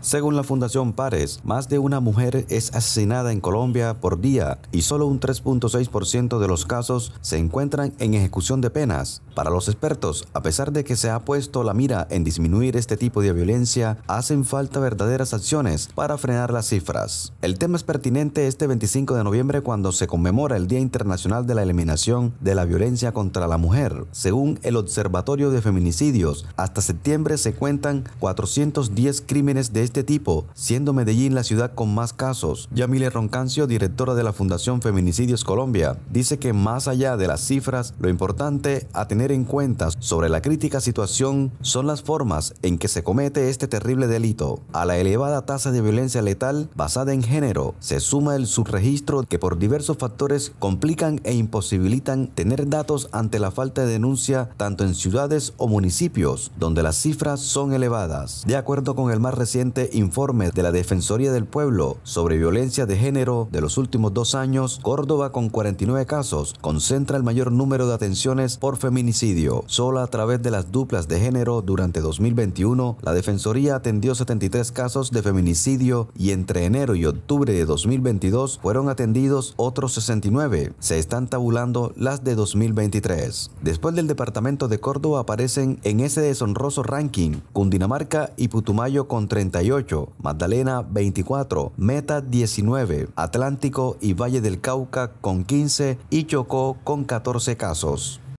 Según la Fundación Pares, más de una mujer es asesinada en Colombia por día y solo un 3.6% de los casos se encuentran en ejecución de penas. Para los expertos, a pesar de que se ha puesto la mira en disminuir este tipo de violencia, hacen falta verdaderas acciones para frenar las cifras. El tema es pertinente este 25 de noviembre cuando se conmemora el Día Internacional de la Eliminación de la Violencia contra la Mujer. Según el Observatorio de Feminicidios, hasta septiembre se cuentan 410 crímenes de este tipo, siendo Medellín la ciudad con más casos. Yamile Roncancio, directora de la Fundación Feminicidios Colombia, dice que más allá de las cifras, lo importante a tener en cuenta sobre la crítica situación son las formas en que se comete este terrible delito. A la elevada tasa de violencia letal basada en género se suma el subregistro que por diversos factores complican e imposibilitan tener datos ante la falta de denuncia tanto en ciudades o municipios donde las cifras son elevadas. De acuerdo con el más reciente Informes informe de la Defensoría del Pueblo sobre violencia de género de los últimos dos años, Córdoba con 49 casos concentra el mayor número de atenciones por feminicidio. Solo a través de las duplas de género durante 2021, la Defensoría atendió 73 casos de feminicidio y entre enero y octubre de 2022 fueron atendidos otros 69. Se están tabulando las de 2023. Después del departamento de Córdoba aparecen en ese deshonroso ranking Cundinamarca y Putumayo con 38 Magdalena 24, Meta 19, Atlántico y Valle del Cauca con 15 y Chocó con 14 casos.